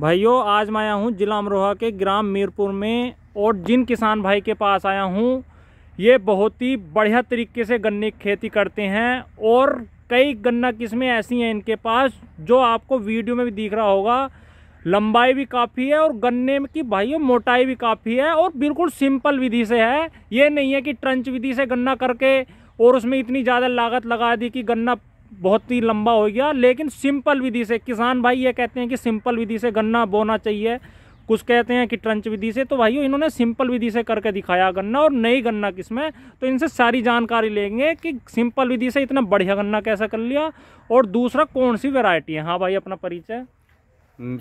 भाइयों आज मैं आया हूँ जिला अमरोहा के ग्राम मीरपुर में और जिन किसान भाई के पास आया हूँ ये बहुत ही बढ़िया तरीके से गन्ने की खेती करते हैं और कई गन्ना किस्में ऐसी हैं इनके पास जो आपको वीडियो में भी दिख रहा होगा लंबाई भी काफ़ी है और गन्ने की भाइयों मोटाई भी काफ़ी है और बिल्कुल सिंपल विधि से है ये नहीं है कि ट्रंच विधि से गन्ना करके और उसमें इतनी ज़्यादा लागत लगा दी कि गन्ना बहुत ही लंबा हो गया लेकिन सिंपल विधि से किसान भाई ये कहते हैं कि सिंपल विधि से गन्ना बोना चाहिए कुछ कहते हैं कि ट्रंच विधि से तो भाइयों इन्होंने सिंपल विधि से करके दिखाया गन्ना और नई गन्ना किस में तो इनसे सारी जानकारी लेंगे कि सिंपल विधि से इतना बढ़िया गन्ना कैसे कर लिया और दूसरा कौन सी वेरायटी है हाँ भाई अपना परिचय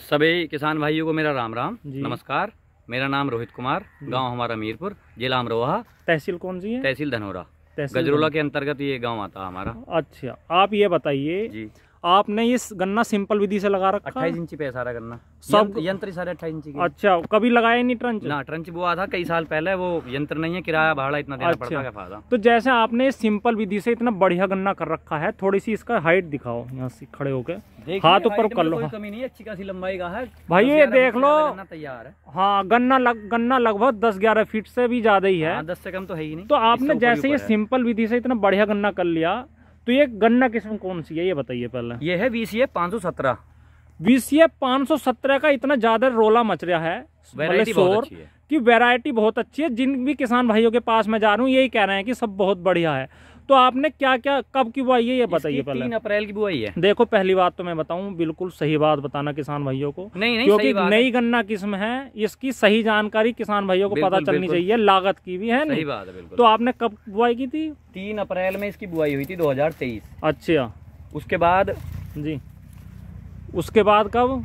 सभी किसान भाइयों को मेरा राम राम नमस्कार मेरा नाम रोहित कुमार गाँव हमारा मीरपुर जिला अमरोहा तहसील कौन सी है तहसील धनोरा गजरोला के अंतर्गत ये गांव आता हमारा अच्छा आप ये बताइए आपने ये गन्ना सिंपल विधि से लगा रखा अट्ठाईस इंची पे सारा गन्ना सब यंत्र सारे अट्ठाईस इंची अच्छा कभी लगाया नहीं ट्रंच ना ट्रंच वो आधा कई साल पहले वो यंत्र नहीं है किराया भाड़ा इतना देना अच्छा। पड़ता है तो जैसे आपने सिंपल विधि से इतना बढ़िया गन्ना कर रखा है थोड़ी सी इसका हाइट दिखाओ यहाँ से खड़े होके हाथ ऊपर कर लो कमी नहीं अच्छी खासी लंबाई का है भाई ये देख लो तैयार है हाँ गन्ना लग गन्ना लगभग दस ग्यारह फीट से भी ज्यादा ही है हाँ, दस से कम तो है ही नहीं तो आपने जैसे ये सिंपल विधि से इतना बढ़िया गन्ना कर लिया तो ये गन्ना किस्म कौन सी है ये बताइए पहले ये है ए पाँच सौ सत्रह ए पाँच सौ सत्रह का इतना ज्यादा रोला मच रहा है शोर की वैरायटी बहुत अच्छी है जिन भी किसान भाइयों के पास मैं जा रहा हूँ यही कह रहे हैं कि सब बहुत बढ़िया है तो आपने क्या क्या कब की बुआई है ये बताइए पहले तीन अप्रैल की बुआई है देखो पहली बात तो मैं बताऊं बिल्कुल सही बात बताना किसान भाइयों को नहीं नहीं क्योंकि नई गन्ना किस्म है इसकी सही जानकारी किसान भाइयों को पता चलनी चाहिए लागत की भी है सही बात है तो आपने कब बुआई की थी तीन अप्रैल में इसकी बुआई हुई थी दो अच्छा उसके बाद जी उसके बाद कब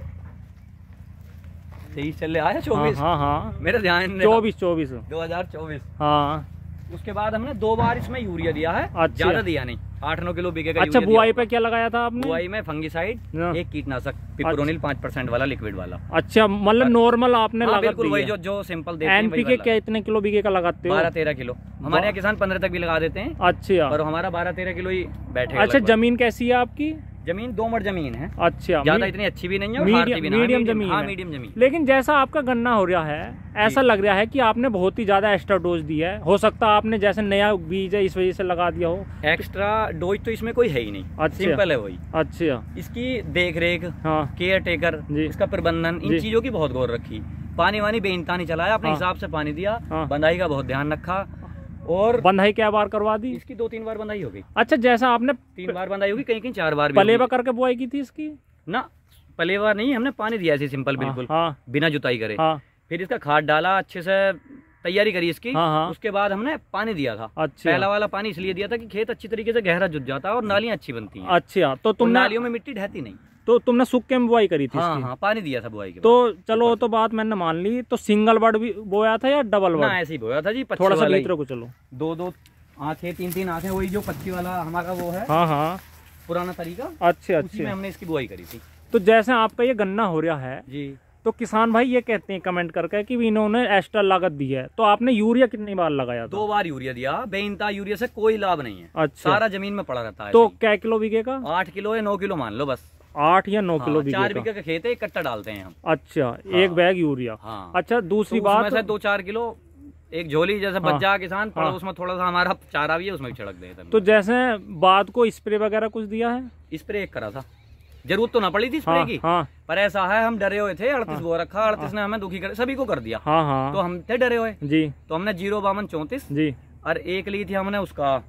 तेईस चल आया हाँ, चौबीस हाँ हाँ मेरा ध्यान चौबीस चौबीस दो हजार चौबीस हाँ उसके बाद हमने दो बार इसमें यूरिया दिया है अच्छा। ज्यादा दिया नहीं आठ नौ किलो बीघे का अच्छा बुआई पे क्या लगाया था आपने बुआई में फंगिसाइड हाँ। एक कीटनाशक पिपरोनिल अच्छा। पांच परसेंट वाला लिक्विड वाला अच्छा मतलब हाँ। नॉर्मल आपने हाँ, बिल्कुल वही जो जो सिंपल देते क्या इतने किलो बीघे का लगाते हो बारह तेरह किलो हमारे यहाँ किसान पंद्रह तक भी लगा देते हैं अच्छा और हमारा बारह तेरह किलो ही बैठे अच्छा जमीन कैसी है आपकी जमीन दो मट जमीन है अच्छा ज्यादा इतनी अच्छी भी नहीं है मीडियम मीडियम जमीन हाँ मीडियम जमीन लेकिन जैसा आपका गन्ना हो रहा है ऐसा लग रहा है कि आपने बहुत ही ज्यादा एक्स्ट्रा डोज दिया है हो सकता है आपने जैसे नया बीज है इस वजह से लगा दिया हो एक्स्ट्रा डोज तो इसमें कोई है ही नहीं अच्छा, सिंपल है वही अच्छा इसकी देख रेख हाँ, केयर टेकर इसका प्रबंधन इन चीजों की बहुत गौर रखी पानी वानी नहीं चलाया अपने हाँ। हिसाब से पानी दिया हाँ। बंदाई का बहुत ध्यान रखा और बंधाई क्या बार करवा दी इसकी दो तीन बार बंधाई हो गई अच्छा जैसा आपने तीन बार बंधाई होगी कहीं कहीं चार बार पलेवा करके बुआई की थी इसकी ना पलेवा नहीं हमने पानी दिया ऐसे सिंपल हाँ, बिल्कुल हाँ। बिना जुताई करे हाँ। फिर इसका खाद डाला अच्छे से तैयारी करी इसकी हाँ हाँ। उसके बाद हमने पानी दिया था अच्छा पहला वाला पानी इसलिए दिया था कि खेत अच्छी तरीके से गहरा जुट जाता है और नालियाँ अच्छी बनती हैं अच्छा तो तुम नालियों में मिट्टी ढहती नहीं तो तुमने सूख के बुआई करी थी हाँ, हाँ, पानी दिया था बुआई के तो चलो तो बात मैंने मान ली तो सिंगल बर्ड भी बोया था या डबल बर्ड ऐसे ही बोया था जी थोड़ा सा भीतर को चलो दो दो आँखें तीन तीन आँखें वही जो पत्ती वाला हमारा वो है हाँ हाँ पुराना तरीका अच्छे अच्छे हमने इसकी बुआई करी थी तो जैसे आपका ये गन्ना हो रहा है जी तो किसान भाई ये कहते हैं कमेंट करके कि इन्होंने एक्स्ट्रा लागत दी है तो आपने यूरिया कितनी बार लगाया था? दो बार यूरिया दिया बेनता यूरिया से कोई लाभ नहीं है अच्छा सारा जमीन में पड़ा रहता है तो क्या किलो बिकेगा आठ किलो या नौ किलो मान लो बस आठ या नौ हाँ, किलो किलो चार बीघे का खेत है इकट्ठा डालते हैं हम अच्छा हाँ, एक बैग यूरिया हाँ, अच्छा तो दूसरी तो बात दो चार किलो एक झोली जैसे हाँ, बच्चा किसान हाँ। पड़ा उसमें थोड़ा सा हमारा चारा भी है उसमें छिड़क दे तो जैसे बाद को स्प्रे वगैरह कुछ दिया है स्प्रे एक करा था जरूरत तो ना पड़ी थी स्प्रे हाँ, की हाँ, पर ऐसा है हम डरे हुए थे अड़तीस हाँ, वो रखा अड़तीस हाँ, ने हमें दुखी कर सभी को कर दिया हाँ, हाँ, तो हम थे डरे हुए जी तो हमने जीरो बावन चौंतीस जी और एक ली थी हमने उसका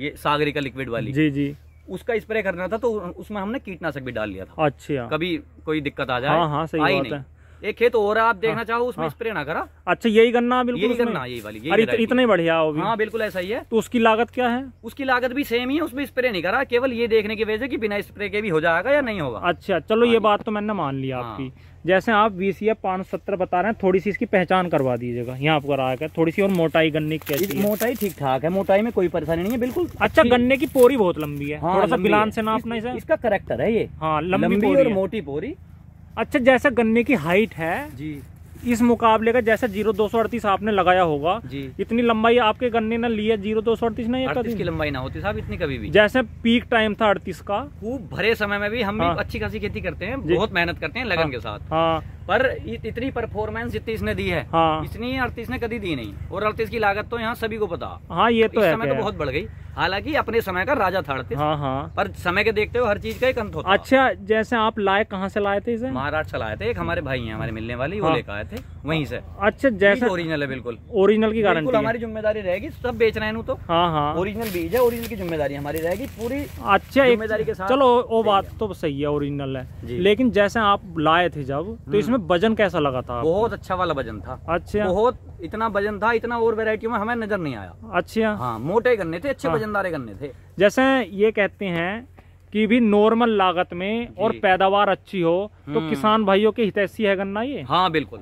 ये सागरी का लिक्विड वाली जी जी उसका स्प्रे करना था तो उसमें हमने कीटनाशक भी डाल लिया था अच्छा कभी कोई दिक्कत आ जाए हाँ हाँ सही आई बात है एक खेत हो रहा आप देखना हाँ, चाहो उसमें हाँ, स्प्रे ना करा अच्छा यही करना बिल्कुल यही करना यही वाली यही अरे तो इतने बढ़िया हो हाँ बिल्कुल ऐसा ही है तो उसकी लागत क्या है उसकी लागत भी सेम ही है उसमें स्प्रे नहीं करा केवल ये देखने की वजह से बिना स्प्रे के भी हो जाएगा या नहीं होगा अच्छा चलो ये हाँ बात तो मैंने मान लिया हाँ। आपकी जैसे आप बीस या पाँच सत्तर बता रहे हैं थोड़ी सी इसकी पहचान करवा दीजिएगा यहाँ पर आया कर थोड़ी सी और मोटाई गन्ने की कैसी मोटाई ठीक ठाक है मोटाई में कोई परेशानी नहीं है बिल्कुल अच्छा गन्ने की पोरी बहुत लंबी है हाँ, थोड़ा सा से नापना इस, इसका करेक्टर है ये हाँ लंबी, लंबी और मोटी पोरी अच्छा जैसा गन्ने की हाइट है जी इस मुकाबले का जैसे जीरो दो सौ अड़तीस आपने लगाया होगा इतनी लंबाई आपके गन्ने ने लिया जीरो दो सौ अड़तीस ना लंबाई ना होती साहब इतनी कभी भी जैसे पीक टाइम था अड़तीस का खूब भरे समय में भी हम हाँ। भी अच्छी खासी खेती करते हैं बहुत मेहनत करते हैं लगन हाँ। के साथ हाँ। पर इतनी परफॉर्मेंस जितनी इसने दी है हाँ। इतनी अड़तीस ने कभी दी नहीं और अड़तीस की लागत तो यहाँ सभी को पता हाँ ये तो है समय तो बहुत बढ़ गई हालांकि अपने समय का राजा था हाँ हाँ पर समय के देखते हुए हर चीज का एक अंत होता अच्छा जैसे आप लाए कहाँ से लाए थे इसे महाराष्ट्र लाए थे एक हमारे भाई हैं हमारे मिलने वाले हाँ। वो लेकर आए थे वहीं से अच्छा जैसे ओरिजिनल है बिल्कुल ओरिजिनल की गारंटी हमारी जिम्मेदारी रहेगी सब बेच रहे तो हाँ हाँ ओरिजिनल बीज है ओरिजिनल की जिम्मेदारी हमारी रहेगी पूरी अच्छा जिम्मेदारी के साथ चलो वो बात तो सही है ओरिजिनल है लेकिन जैसे आप लाए थे जब तो हम्म। इसमें वजन कैसा लगा था बहुत अच्छा वाला वजन था अच्छा बहुत इतना वजन था इतना और वेरायटियों में हमें नजर नहीं आया अच्छा हाँ मोटे गन्ने थे अच्छे हाँ। वजनदारे गन्ने थे जैसे ये कहते हैं कि भी नॉर्मल लागत में और पैदावार अच्छी हो तो हम्म। किसान भाइयों के हितैषी है गन्ना ये हाँ बिल्कुल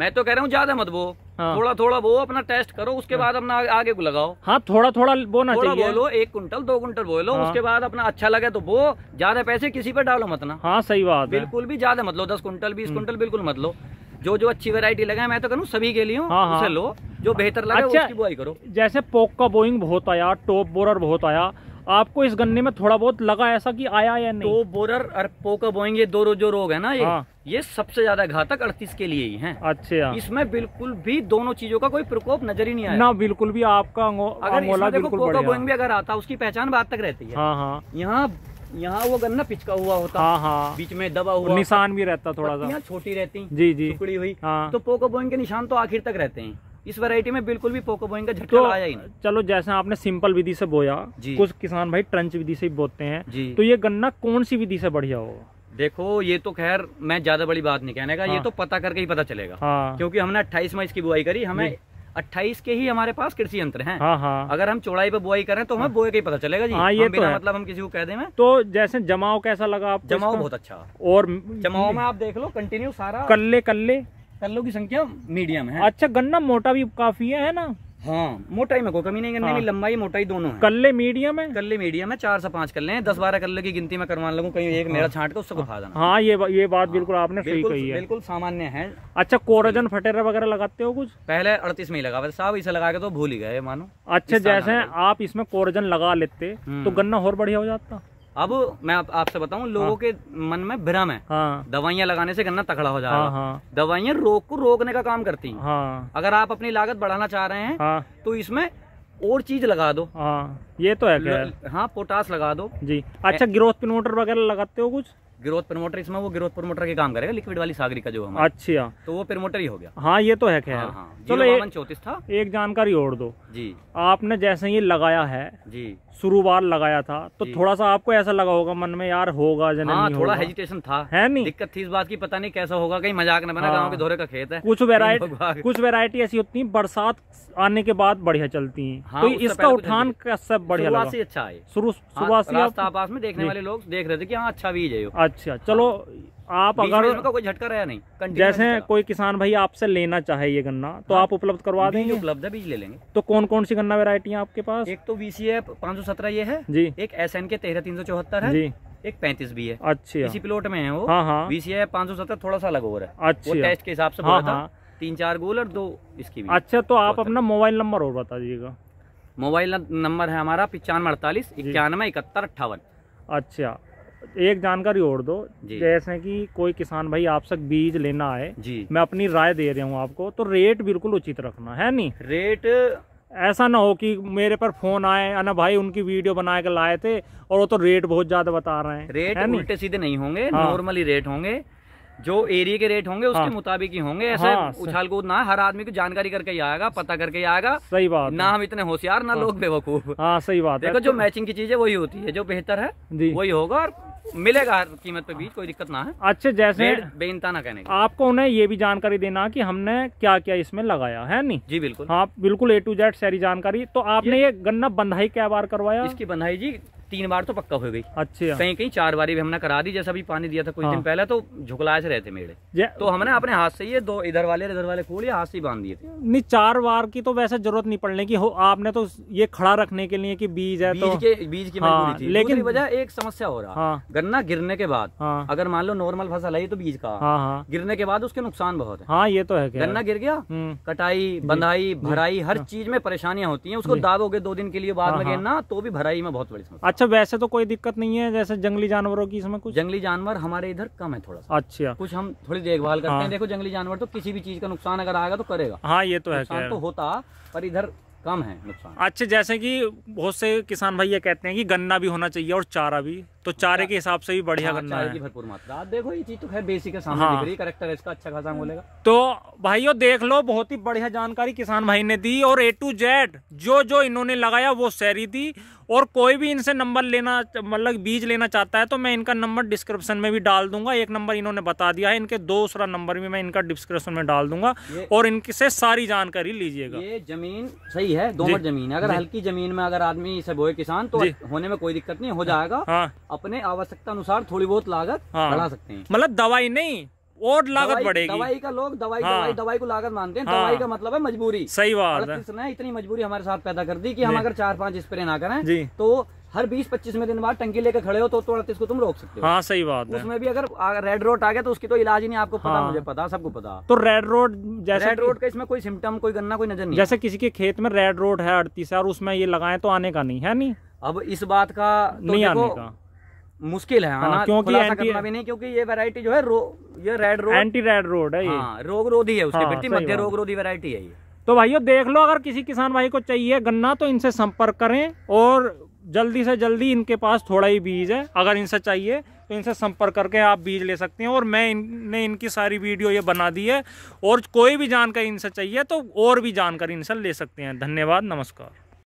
मैं तो कह रहा हूँ ज्यादा मत वो हाँ। थोड़ा थोड़ा वो अपना टेस्ट करो उसके हाँ। बाद अपना आगे को लगाओ हाँ थोड़ा थोड़ा बोना थोड़ा चाहिए बोलो एक कुंटल दो कुंटल बोलो हाँ। उसके बाद अपना अच्छा लगे तो वो ज्यादा पैसे किसी पर डालो मत ना हाँ सही बात बिल्कुल भी ज्यादा मत लो दस कुंटल बीस हम्म। कुंटल बिल्कुल मत लो जो जो अच्छी वेरायटी लगा मैं तो करूँ सभी के लिए हाँ, हाँ, उसे लो जो बेहतर लगा अच्छा, उसकी बुआई करो जैसे पोक का बोइंग बहुत आया टॉप बोरर बहुत आया आपको इस गन्ने में थोड़ा बहुत लगा ऐसा कि आया या नहीं तो बोरर और का बोइंग ये दो जो रोग है ना ये हाँ। ये सबसे ज्यादा घातक अड़तीस के लिए ही हैं अच्छा इसमें बिल्कुल भी दोनों चीजों का कोई प्रकोप नजर ही नहीं आया ना बिल्कुल भी आपका अगर इसमें देखो पोका बोइंग भी अगर आता उसकी पहचान बात तक रहती है हाँ, हाँ। यहाँ यहाँ वो गन्ना पिचका हुआ होता हाँ हाँ बीच में दबा हुआ निशान भी रहता थोड़ा सा छोटी रहती जी जी टुकड़ी हुई हाँ। तो पोको बोइंग के निशान तो आखिर तक रहते हैं इस वैरायटी में बिल्कुल भी पोको बोइंग का झटका तो, आया ही नहीं चलो जैसे आपने सिंपल विधि से बोया कुछ किसान भाई ट्रंच विधि से बोते हैं तो ये गन्ना कौन सी विधि से बढ़िया होगा देखो ये तो खैर मैं ज्यादा बड़ी बात नहीं कहने का हाँ। ये तो पता करके ही पता चलेगा हाँ। क्योंकि हमने 28 मई की बुआई करी हमें अट्ठाईस के ही हमारे पास कृषि यंत्र हैं हाँ हाँ अगर हम चौड़ाई पे बुआई करें तो हमें हाँ। बोए का ही पता चलेगा जी हाँ ये तो मतलब हम किसी को कह दें तो जैसे जमाव कैसा लगा आप जमाव बहुत अच्छा और जमाव में आप देख लो कंटिन्यू सारा कल्ले कल्ले कल्लो की संख्या मीडियम है अच्छा गन्ना मोटा भी काफी है ना हाँ मोटाई में कोई कमी नहीं करने हाँ। लंबाई मोटाई दोनों कल्ले मीडियम है कल्ले मीडियम है चार से पांच कल्ले हैं दस बारह कल्ले की गिनती में करवा लगूँ कहीं एक मेरा हाँ। छाट के उससे हाँ। देना हाँ ये ये बात हाँ, बिल्कुल आपने सही कही है बिल्कुल सामान्य है अच्छा कोरजन फटेरा वगैरह लगाते हो कुछ पहले अड़तीस में ही लगा साहब इसे लगा के तो भूल ही गए मानो अच्छा जैसे आप इसमें कोरजन लगा लेते तो हम्म। गन्ना और बढ़िया हो जाता अब मैं आप, आपसे बताऊं हाँ। लोगों हाँ। के मन में भ्रम है हाँ। दवाइयाँ लगाने से गन्ना तकड़ा हो जाता हाँ, हाँ। दवाइयाँ रोग को रोकने का काम करती हैं हाँ। अगर आप अपनी लागत बढ़ाना चाह रहे हैं हाँ। तो इसमें और चीज लगा दो हाँ ये तो है हाँ पोटास लगा दो जी अच्छा ग्रोथ प्रमोटर वगैरह लगाते हो कुछ ग्रोथ प्रमोटर इसमें वो ग्रोथ प्रमोटर के काम करेगा लिक्विड वाली सागरी का जो हमारा अच्छा तो वो प्रमोटर ही हो गया हाँ ये तो है खैर हाँ, हाँ। चलो चौतीस था एक जानकारी और दो जी आपने जैसे ये लगाया है जी शुरू बार लगाया था तो थोड़ा सा आपको ऐसा लगा होगा मन में यार होगा जन हाँ, थोड़ा हेजिटेशन था है नहीं दिक्कत थी इस बात की पता नहीं कैसा होगा कहीं मजाक न बना हाँ। गाँव के धोरे का खेत है कुछ वेरायटी कुछ वेरायटी ऐसी होती है बरसात आने के बाद बढ़िया चलती है हाँ, तो इसका उठान कैसा बढ़िया अच्छा है शुरू हाँ, सुबह में देखने वाले लोग देख रहे थे की हाँ, अच्छा बीज है अच्छा चलो आप अगर कोई झटका रहा नहीं जैसे कोई किसान भाई आपसे लेना चाहे ये गन्ना तो हाँ। आप उपलब्ध करवा देंगे उपलब्ध है बीज ले लेंगे तो कौन कौन सी गन्ना वेरायटी आपके पास एक तो वीसी पाँच सौ सत्रह ये है जी एक एस एन के तेरह तीन सौ चौहत्तर है एक पैंतीस भी है अच्छा इसी प्लॉट में है वो हाँ हाँ बीसी पाँच सौ सत्रह थोड़ा सा अलग हो रहा है टेस्ट अच्छा। के हिसाब से हाँ, हाँ। तीन चार गोल और दो इसकी भी अच्छा तो आप अपना मोबाइल नंबर और बता दीजिएगा मोबाइल नंबर है हमारा पिचानवे अड़तालीस इक्यानवे इकहत्तर अट्ठावन अच्छा एक जानकारी और दो जैसे कि कोई किसान भाई आपसे बीज लेना आए जी मैं अपनी राय दे रहा हूँ आपको तो रेट बिल्कुल उचित रखना है नहीं रेट ऐसा ना हो कि मेरे पर फोन आए ना भाई उनकी वीडियो बना के लाए थे और वो तो रेट बहुत ज्यादा बता रहे हैं रेट है उल्टे सीधे नहीं होंगे हाँ। नॉर्मली रेट होंगे जो एरिया के रेट होंगे उसके हाँ। मुताबिक ही होंगे ऐसे हाँ, उछाल कूद ना हर आदमी को जानकारी करके ही आएगा पता करके ही आएगा सही बात ना हम इतने होशियार ना हाँ, लोग बेवकूफ हाँ सही बात देखो है जो मैचिंग की चीज है वही होती है जो बेहतर है वही होगा और मिलेगा हर कीमत पे बीज कोई दिक्कत ना है अच्छा जैसे बेनता ना कहने आपको उन्हें ये भी जानकारी देना कि हमने क्या क्या इसमें लगाया है नहीं जी बिल्कुल हाँ बिल्कुल ए टू जेड सारी जानकारी तो आपने ये, ये गन्ना बंधाई क्या बार करवाया इसकी बंधाई जी तीन बार तो पक्का हो गई अच्छा कहीं कहीं चार बारी भी हमने करा दी जैसा भी पानी दिया था कुछ हाँ। दिन पहले तो झुकलाए से रहते मेड़े तो हमने अपने हाथ से ये दो इधर वाले इधर वाले खोल हाथ से बांध दिए थे नहीं चार बार की तो वैसे जरूरत नहीं पड़ने की हो आपने तो ये खड़ा रखने के लिए की बीज है तो- बीज के बीज की हाँ, लेकिन वजह एक समस्या हो रहा हाँ। गन्ना गिरने के बाद हाँ। अगर मान लो नॉर्मल फसल है तो बीज का गिरने के बाद उसके नुकसान बहुत है हाँ ये तो है गन्ना गिर गया हम्म। कटाई बंधाई भराई हर चीज में परेशानियां होती है उसको दागोगे दो दिन के लिए बाद में गिरना तो भी भराई में बहुत बड़ी समस्या अच्छा, अच्छा वैसे तो कोई दिक्कत नहीं है जैसे जंगली जानवरों की इसमें कुछ जंगली जानवर हमारे इधर कम है थोड़ा सा अच्छा कुछ हम थोड़ी देखभाल करते हाँ। हैं देखो जंगली जानवर तो किसी भी चीज का नुकसान अगर आएगा तो करेगा हाँ ये तो है तो होता पर इधर कम है नुकसान अच्छा जैसे कि बहुत से किसान भाई ये कहते हैं कि गन्ना भी होना चाहिए और चारा भी तो चारे के हिसाब से भी बढ़िया हाँ, करना है भरपूर मात्रा देखो ये चीज तो खैर बेसिक है हाँ। करेक्टर इसका अच्छा खासा बोलेगा तो भाइयों देख लो बहुत ही बढ़िया जानकारी किसान भाई ने दी और ए टू जेड जो जो इन्होंने लगाया वो सैरी दी और कोई भी इनसे नंबर लेना मतलब बीज लेना चाहता है तो मैं इनका नंबर डिस्क्रिप्शन में भी डाल दूंगा एक नंबर इन्होंने बता दिया है इनके दूसरा नंबर भी मैं इनका डिस्क्रिप्शन में डाल दूंगा और इनसे सारी जानकारी लीजिएगा ये जमीन सही है दोमट जमीन है अगर हल्की जमीन में अगर आदमी से बोए किसान तो होने में कोई दिक्कत नहीं हो जाएगा हाँ। अपने आवश्यकता अनुसार थोड़ी बहुत लागत हाँ। बढ़ा सकते हैं मतलब दवाई नहीं और लागत बढ़ेगी दवाई का लोग दवाई हाँ। दवाई दवाई को लागत मानते हैं हाँ। दवाई का मतलब है मजबूरी सही बात है इतनी मजबूरी हमारे साथ पैदा कर दी कि हम अगर चार पांच स्प्रे ना करें तो हर 20-25 में दिन बाद टंकी लेकर खड़े हो तो, तो अड़तीस को तुम रोक सकते हो हाँ सही बात है उसमें भी अगर रेड रोड आ गया तो उसकी तो इलाज ही नहीं आपको पता हाँ। मुझे पता सबको पता तो रेड रोड जैसे रेड रोड का इसमें कोई सिम्टम कोई गन्ना कोई नजर नहीं जैसे किसी के खेत में रेड रोड है अड़तीस और उसमें ये लगाए तो आने का नहीं है नहीं अब इस बात का तो नहीं आने का मुश्किल है हाँ, आना क्योंकि करना भी नहीं क्योंकि ये वैरायटी जो है रो ये red road anti red road है ये हाँ, रोग रोधी है उसकी हाँ, प्रति मध्य रोग रोधी वैरायटी है ये तो भाइयों देख लो अगर किसी किसान भाई को चाहिए गन्ना तो इनसे संपर्क करें और जल्दी से जल्दी इनके पास थोड़ा ही बीज है अगर इनसे चाहिए तो इनसे संपर्क करके आप बीज ले सकते हैं और मैं इनने इनकी सारी वीडियो ये बना दी है और कोई भी जानकारी इनसे चाहिए तो और भी जानकारी इनसे ले सकते हैं धन्यवाद नमस्कार